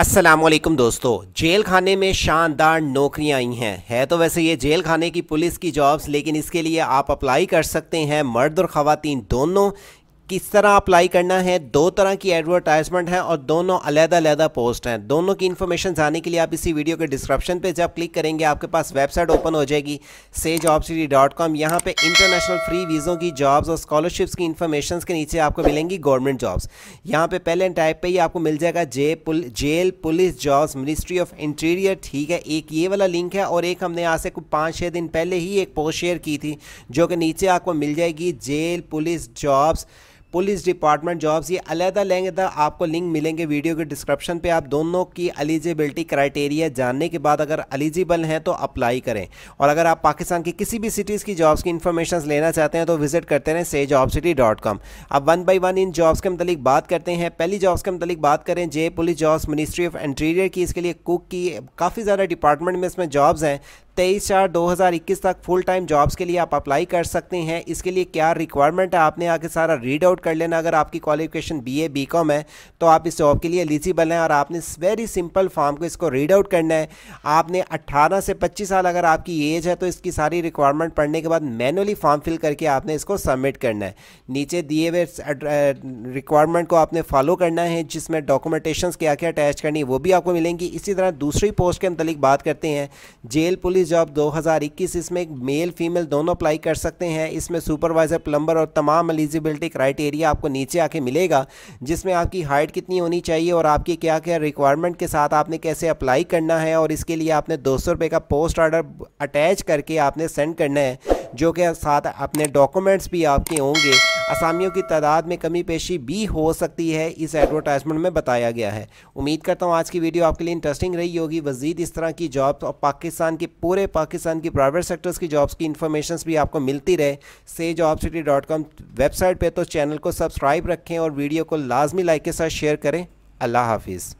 असलम दोस्तों जेल खाने में शानदार नौकरियां आई हैं है तो वैसे ये जेल खाने की पुलिस की जॉब्स लेकिन इसके लिए आप अप्लाई कर सकते हैं मर्द और ख़वातीन दोनों किस तरह अप्लाई करना है दो तरह की एडवर्टाइजमेंट है और दोनों अलग अलग पोस्ट हैं दोनों की इन्फॉर्मेशन जाने के लिए आप इसी वीडियो के डिस्क्रिप्शन पे जब क्लिक करेंगे आपके पास वेबसाइट ओपन हो जाएगी से जॉब सिटी डॉट कॉम यहाँ पर इंटरनेशनल फ्री वीज़ों की जॉब्स और स्कॉलरशिप्स की इन्फॉर्मेशन के नीचे आपको मिलेंगी गवर्नमेंट जॉब्स यहाँ पर पहले टाइप पर ही आपको मिल जाएगा जे पुल jail police jobs ministry of interior ठीक है एक ये वाला लिंक है और एक हमने यहाँ से कुछ पाँच छः दिन पहले ही एक पोस्ट शेयर की थी जो कि नीचे आपको मिल जाएगी jail police jobs police department jobs ये अलहदा लेंगे था आपको लिंक मिलेंगे वीडियो के डिस्क्रिप्शन पे आप दोनों की एलिजिबिलिटी क्राइटेरिया जानने के बाद अगर एलिजिबल हैं तो अप्लाई करें और अगर आप पाकिस्तान की किसी भी सिटीज़ की जॉब्स की इन्फॉर्मेशन लेना चाहते हैं तो विजिट करते रहें से जॉब सिटी डॉट कॉम अब वन बाई वन इन जॉब्स के मतलब बात करते हैं पहली जॉब्स के मतलब बात करें जे police jobs ministry of interior की इसके लिए कुक की काफ़ी ज़्यादा डिपार्टमेंट में इसमें जॉब्स हैं तेईस चार दो हज़ार इक्कीस तक फुल टाइम जॉब्स के लिए आप अप्लाई कर सकते हैं इसके लिए क्या रिक्वायरमेंट है आपने आके सारा रीड आउट कर लेना अगर आपकी qualification B A B com है तो आप इस जॉब के लिए एलिजिबल हैं और आपने वेरी सिंपल फॉर्म को इसको रीड आउट करना है आपने अट्ठारह से पच्चीस साल अगर आपकी एज है तो इसकी सारी रिक्वायरमेंट पढ़ने के बाद मैनुअली फॉर्म फिल करके आपने इसको सबमिट करना है नीचे दिए हुए रिक्वायरमेंट को आपने फॉलो करना है जिसमें डॉक्यूमेंटेशन क्या क्या अटैच करनी है वो भी आपको मिलेंगी इसी तरह दूसरी पोस्ट के मतलब बात करते हैं जेल पुलिस जॉब 2021 इसमें एक मेल फीमेल दोनों अप्लाई कर सकते हैं इसमें सुपरवाइजर प्लम्बर और तमाम एलिजिबिलिटी क्राइटेरिया आपको नीचे आके मिलेगा जिसमें आपकी हाइट कितनी होनी चाहिए और आपकी क्या क्या रिक्वायरमेंट के साथ आपने कैसे अप्लाई करना है और इसके लिए आपने दो सौ का पोस्ट ऑर्डर अटैच करके आपने सेंड करना है जो कि साथ अपने डॉक्यूमेंट्स भी आपके होंगे असामियों की तादाद में कमी पेशी भी हो सकती है इस एडवर्टाइजमेंट में बताया गया है उम्मीद करता हूँ आज की वीडियो आपके लिए इंटरेस्टिंग रही होगी मजीद इस तरह की जॉब्स और पाकिस्तान के पूरे पाकिस्तान की प्राइवेट सेक्टर्स की जॉब्स की इन्फॉर्मेशन भी आपको मिलती रहे से job city dot com website पर तो चैनल को सब्सक्राइब रखें और वीडियो को लाजमी लाइक के साथ शेयर करें अल्लाह हाफिज़